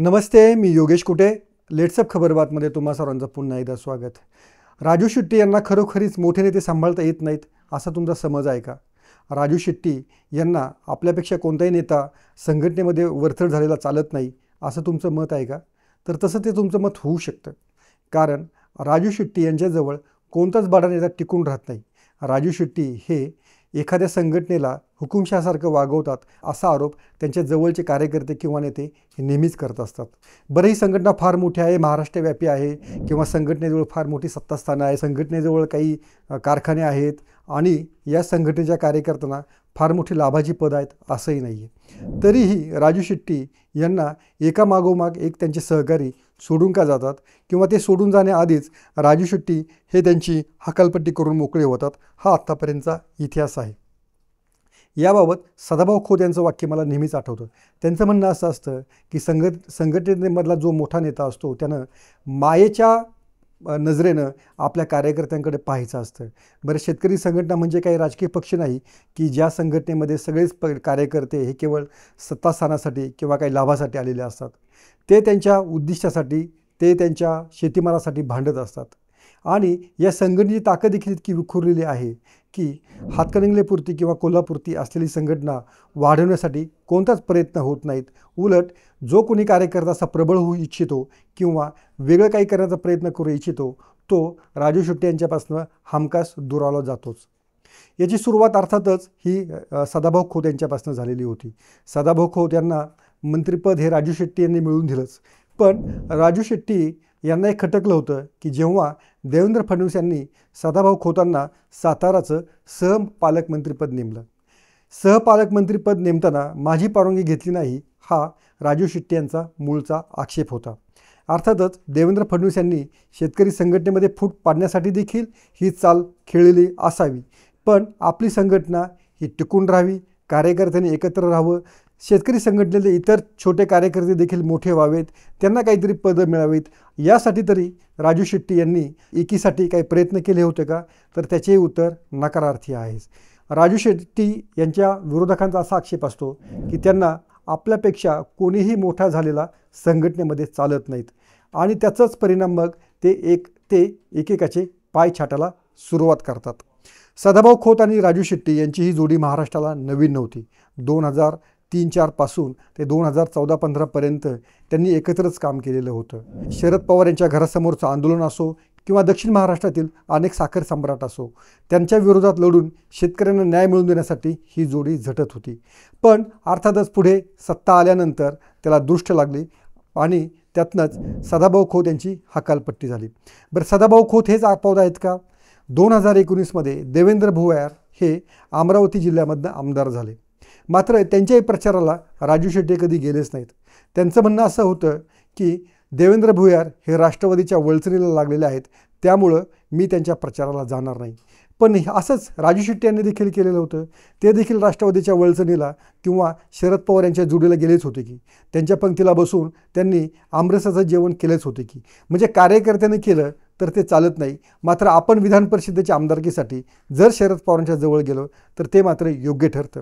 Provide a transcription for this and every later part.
नमस्ते मी योगेश कुटे लेट्सअप खबर बातमध्ये तुम्हा सर्वांचं पुन्हा एकदा स्वागत राजू शेट्टी यांना खरोखरीच मोठे नेते सांभाळता येत नाहीत असा तुमचा समज आहे का राजू शेट्टी यांना आपल्यापेक्षा कोणताही नेता संघटनेमध्ये वरथड झालेला चालत नाही असं तुमचं मत आहे का तर तसं ते तुमचं मत होऊ शकतं कारण राजू शेट्टी यांच्याजवळ कोणताच बाडा नेता टिकून राहत नाही राजू शेट्टी हे एखाद्या संघटनेला हुकुमशासारखं वागवतात असा आरोप त्यांच्या जवळचे कार्यकर्ते किंवा नेते हे नेहमीच करत असतात ही संघटना फार मोठी आहे महाराष्ट्रव्यापी आहे किंवा संघटनेजवळ फार मोठी सत्तास्थानं आहे संघटनेजवळ काही कारखाने आहेत आणि या संघटनेच्या कार्यकर्त्यांना फार मोठी लाभाची पद आहेत असंही नाही आहे तरीही राजू शेट्टी यांना एकामागोमाग एक त्यांचे सहकारी सोडून का जातात किंवा ते सोडून जाण्याआधीच राजू शेट्टी हे त्यांची हकालपट्टी करून मोकळे होतात हा आत्तापर्यंतचा इतिहास आहे याबाबत सदाभाऊ खोत यांचं वाक्य मला नेहमीच आठवतं त्यांचं म्हणणं असं असतं की संघ संघटनेमधला जो मोठा नेता असतो त्यानं मायेच्या नजरेनं आपल्या कार्यकर्त्यांकडे पाहायचं असतं बरं शेतकरी संघटना म्हणजे काही राजकीय पक्ष नाही की ज्या संघटनेमध्ये सगळेच प कार्यकर्ते हे केवळ सत्तास्थानासाठी किंवा काही लाभासाठी आलेले असतात ते त्यांच्या उद्दिष्टासाठी ते त्यांच्या शेतीमालासाठी भांडत असतात आणि या संघटनेची ताकद देखील इतकी विखुरलेली आहे की हातकणंगलेपुरती किंवा कोल्हापुरती असलेली संघटना वाढवण्यासाठी कोणताच प्रयत्न होत नाहीत उलट जो कोणी कार्यकर्ता असा प्रबळ होऊ इच्छितो किंवा वेगळं काही करण्याचा प्रयत्न करू इच्छितो तो राजू शेट्टी यांच्यापासून हमखास दुरावला जातोच याची सुरुवात अर्थातच ही सदाभाऊ खोत यांच्यापासून झालेली होती सदाभाऊ खोत यांना मंत्रिपद हे राजू शेट्टी यांनी मिळवून दिलंच पण राजू शेट्टी यांना एक खटकलं होतं की जेव्हा देवेंद्र फडणवीस यांनी सदाभाऊ खोतांना साताराचं सहपालकमंत्रीपद नेमलं सहपालकमंत्रीपद नेमताना माझी परवानगी घेतली नाही हा राजू शेट्टी यांचा मूळचा आक्षेप होता अर्थातच देवेंद्र फडणवीस यांनी शेतकरी संघटनेमध्ये फूट पाडण्यासाठी देखील ही चाल खेळलेली असावी पण आपली संघटना ही टिकून राहावी कार्यकर्त्यांनी एकत्र राहावं शेतकरी संघटनेचे इतर छोटे कार्यकर्ते देखील मोठे व्हावेत त्यांना काहीतरी पदं मिळावीत यासाठी तरी राजू शेट्टी यांनी एकीसाठी काही प्रयत्न केले होते का तर त्याचे उत्तर नकारार्थी आहेच राजू शेट्टी यांच्या विरोधकांचा असा आक्षेप असतो की त्यांना आपल्यापेक्षा कोणीही मोठा झालेला संघटनेमध्ये चालत नाहीत आणि त्याचाच परिणाम मग ते एक ते एकेकाचे पाय छाटायला सुरुवात करतात सदाभाऊ खोत आणि राजू शेट्टी यांची ही जोडी महाराष्ट्राला नवीन नव्हती दोन हजार तीन चारपासून ते दोन हजार चौदा पंधरापर्यंत त्यांनी एकत्रच काम केलेलं होतं शरद पवार यांच्या घरासमोरचं आंदोलन असो किंवा दक्षिण महाराष्ट्रातील अनेक साखर सम्राट असो त्यांच्या विरोधात लढून शेतकऱ्यांना न्याय मिळवून देण्यासाठी ही जोडी झटत होती पण अर्थातच पुढे सत्ता आल्यानंतर त्याला दृष्ट लागली आणि त्यातनंच सदाभाऊ खोत यांची हकालपट्टी झाली बरं सदाभाऊ खोत हेच अपवाद आहेत का दोन हजार एकोणीसमध्ये देवेंद्र भुवयार हे अमरावती जिल्ह्यामधनं आमदार झाले मात्र त्यांच्याही प्रचाराला राजू शेट्टी कधी गेलेच नाहीत त्यांचं म्हणणं असं होतं की देवेंद्र भुयार हे राष्ट्रवादीच्या वळचणीला लागलेले आहेत त्यामुळं मी त्यांच्या प्रचाराला जाणार नाही पण असंच राजू शेट्टी यांनी देखील केलेलं होतं ते देखील राष्ट्रवादीच्या वळचणीला किंवा शरद पवार यांच्या जुडीला गेलेच होते की त्यांच्या पंक्तीला बसून त्यांनी आमरसाचं जेवण केलंच होते की म्हणजे कार्यकर्त्यांनी केलं तर ते चालत नाही मात्र आपण विधान परिषदेच्या आमदारकीसाठी जर शरद पवारांच्या जवळ गेलो तर ते मात्र योग्य ठरतं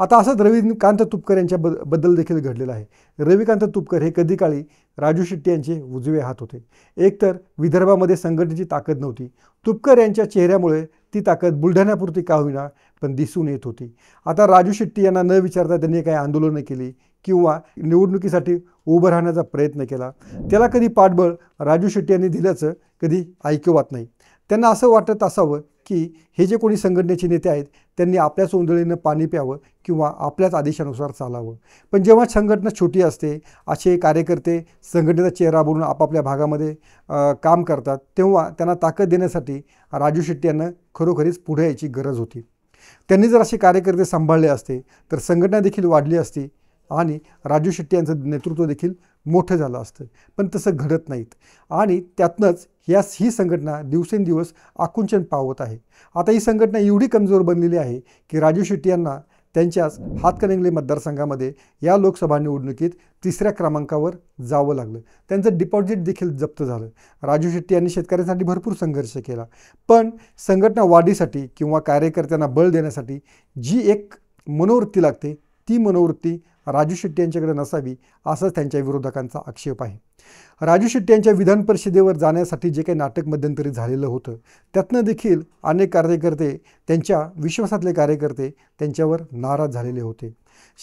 आता असंच रविकांत तुपकर यांच्या ब बद्दल देखील घडलेलं आहे रविकांत तुपकर हे कधी काळी राजू शेट्टी यांचे उजवे हात होते एकतर विदर्भामध्ये संघटनेची ताकद नव्हती तुपकर यांच्या चेहऱ्यामुळे ती ताकद बुलढाण्यापुरती का होईना पण दिसून येत होती आता राजू शेट्टी यांना न विचारता त्यांनी काही आंदोलनं केली किंवा निवडणुकीसाठी उभं राहण्याचा प्रयत्न केला त्याला कधी पाठबळ राजू शेट्टी यांनी दिल्याचं कधी ऐकवत नाही त्यांना असं वाटत असावं की हे जे कोणी संघटनेचे नेते आहेत त्यांनी आपल्याच उंदळीनं पाणी प्यावं किंवा आपल्याच आदेशानुसार चालावं पण जेव्हा संघटना छोटी असते असे कार्यकर्ते संघटनेचा चेहरा बोलून आपापल्या भागामध्ये काम करतात तेव्हा त्यांना ताकद देण्यासाठी राजू शेट्टी यांना खरोखरीच पुढे यायची गरज होती त्यांनी जर असे कार्यकर्ते सांभाळले असते तर संघटना देखील वाढली असती आणि राजू शेट्टी यांचं नेतृत्व देखील मोठं झालं असतं पण तसं घडत नाहीत आणि त्यातनंच या ही संघटना दिवसेंदिवस आकुंचन पावत आहे आता ही संघटना एवढी कमजोर बनलेली आहे की राजू शेट्टी यांना त्यांच्याच हातकणंगले मतदारसंघामध्ये या लोकसभा निवडणुकीत तिसऱ्या क्रमांकावर जावं लागलं त्यांचं डिपॉझिट देखील जप्त झालं राजू शेट्टी यांनी शेतकऱ्यांसाठी भरपूर संघर्ष केला पण संघटना वाढीसाठी किंवा कार्यकर्त्यांना बळ देण्यासाठी जी एक मनोवृत्ती लागते ती मनोवृत्ती राजू शेट्टी यांच्याकडे नसावी असाच त्यांच्या विरोधकांचा आक्षेप आहे राजू शेट्टी यांच्या विधान परिषदेवर जाण्यासाठी जे काही नाटक मध्यंतरी झालेलं होतं त्यातनं देखील अनेक कार्यकर्ते त्यांच्या विश्वासातले कार्यकर्ते त्यांच्यावर नाराज झालेले होते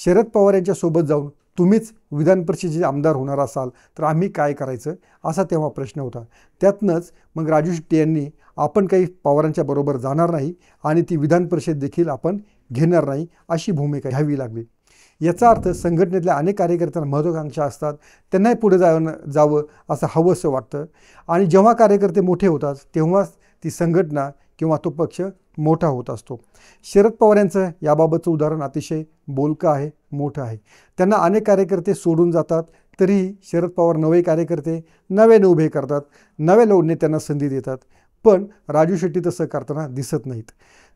शरद पवार यांच्यासोबत जाऊन तुम्हीच विधान परिषदेचे आमदार होणार असाल तर आम्ही काय करायचं असा तेव्हा प्रश्न होता त्यातनंच मग राजू शेट्टी यांनी आपण काही पवारांच्या बरोबर जाणार नाही आणि ती विधान परिषद देखील आपण घेणार नाही अशी भूमिका घ्यावी लागली याचा अर्थ संघटनेतल्या अनेक कार्यकर्त्यांना महत्त्वाकांक्षा असतात त्यांनाही पुढे जावं जावं असं असं वाटतं आणि जेव्हा कार्यकर्ते मोठे होतात तेव्हाच ती संघटना किंवा तो पक्ष मोठा होत असतो शरद पवार यांचं याबाबतचं उदाहरण अतिशय बोलकं आहे मोठं आहे त्यांना अनेक कार्यकर्ते सोडून जातात तरीही शरद पवार नवे कार्यकर्ते नवे उभे करतात नव्या लोडने त्यांना संधी देतात पण राजू शेट्टी तसं करताना दिसत नाहीत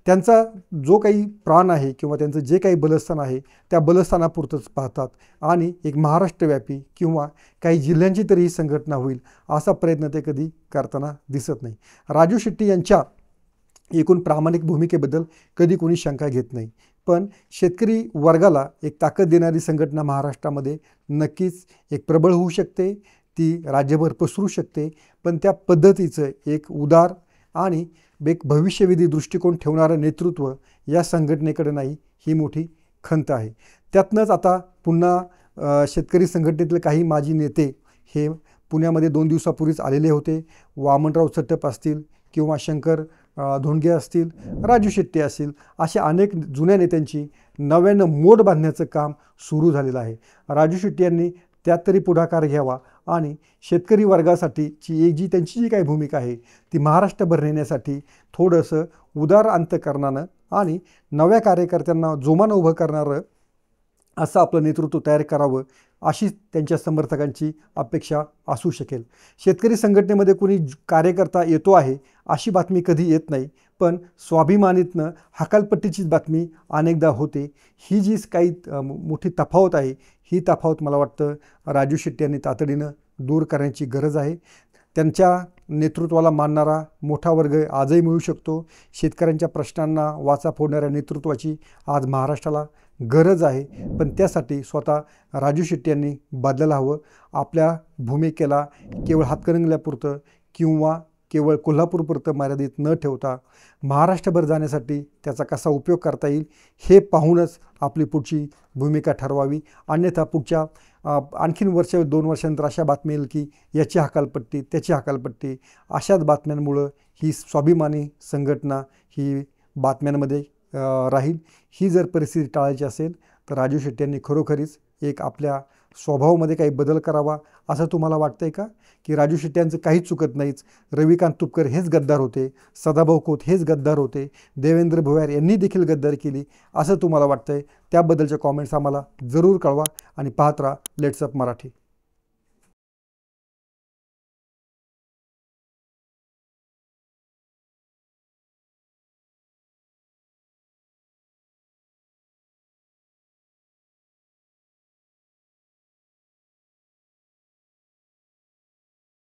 त्यांचा जो काही प्राण आहे किंवा त्यांचं जे काही बलस्थान आहे त्या बलस्थानापुरतंच पाहतात आणि एक महाराष्ट्रव्यापी किंवा काही जिल्ह्यांची तरी ही संघटना होईल असा प्रयत्न ते कधी करताना दिसत नाही राजू शेट्टी यांच्या एकूण प्रामाणिक भूमिकेबद्दल कधी कोणी शंका घेत नाही पण शेतकरी वर्गाला एक ताकद देणारी संघटना महाराष्ट्रामध्ये नक्कीच एक प्रबळ होऊ शकते ती राज्यभर पसरू शकते पण त्या पद्धतीचं एक उदार आणि एक भविष्यविधी दृष्टिकोन ठेवणारं नेतृत्व या संघटनेकडे नाही ही मोठी खंत आहे त्यातनंच आता पुन्हा शेतकरी संघटनेतले काही माजी नेते हे पुण्यामध्ये दोन दिवसापूर्वीच आलेले होते वामनराव चट्टप असतील किंवा शंकर धोंडगे असतील राजू शेट्टी असतील अशा अनेक जुन्या नेत्यांची नव्यानं मोड बांधण्याचं काम सुरू झालेलं आहे राजू शेट्टी यांनी त्यात तरी पुढाकार घ्यावा आणि शेतकरी वर्गासाठीची जी त्यांची जी काही भूमिका आहे ती महाराष्ट्रभर नेण्यासाठी थोडंसं उदार अंत करणारं आणि नव्या कार्यकर्त्यांना जोमानं उभं करणारं असं आपलं नेतृत्व तयार करावं अशी त्यांच्या समर्थकांची अपेक्षा असू शकेल शेतकरी संघटनेमध्ये कोणी कार्यकर्ता येतो आहे अशी बातमी कधी येत नाही पण स्वाभिमानीतनं हकालपट्टीचीच बातमी अनेकदा होते ही जी काही मोठी तफावत आहे ही तफावत मला वाटतं राजू शेट्टी यांनी तातडीनं दूर करण्याची गरज आहे त्यांच्या नेतृत्वाला मानणारा मोठा वर्ग आजही मिळू शकतो शेतकऱ्यांच्या प्रश्नांना वाचा फोडणाऱ्या नेतृत्वाची आज महाराष्ट्राला गरज आहे पण त्यासाठी स्वतः राजू शेट्टी यांनी बदलायला हवं आपल्या भूमिकेला केवळ हातकणंगल्यापुरतं किंवा केवळ कोल्हापूरपुरतं मर्यादित न ठेवता महाराष्ट्रभर जाण्यासाठी त्याचा कसा उपयोग करता येईल हे पाहूनच आपली पुढची भूमिका ठरवावी अन्यथा पुढच्या आणखीन वर्ष दोन वर्षानंतर अशा बातम्या येईल की याची हकालपट्टी त्याची हकालपट्टी अशाच बातम्यांमुळं ही स्वाभिमानी संघटना ही बातम्यांमध्ये राहील ही जर परिस्थिती टाळायची असेल तर राजू शेट्टी यांनी खरोखरीच एक आपल्या स्वभावामध्ये काही बदल करावा असं तुम्हाला वाटतं आहे का की राजू शेट्टी यांचं काहीच चुकत नाहीच रविकांत तुपकर हेच गद्दार होते सदाभाऊ खोत हेच गद्दार होते देवेंद्र भुयार यांनी देखील गद्दार केली असं तुम्हाला वाटतं आहे त्याबद्दलच्या कॉमेंट्स आम्हाला जरूर कळवा आणि पाहत राहा लेट्सअप मराठी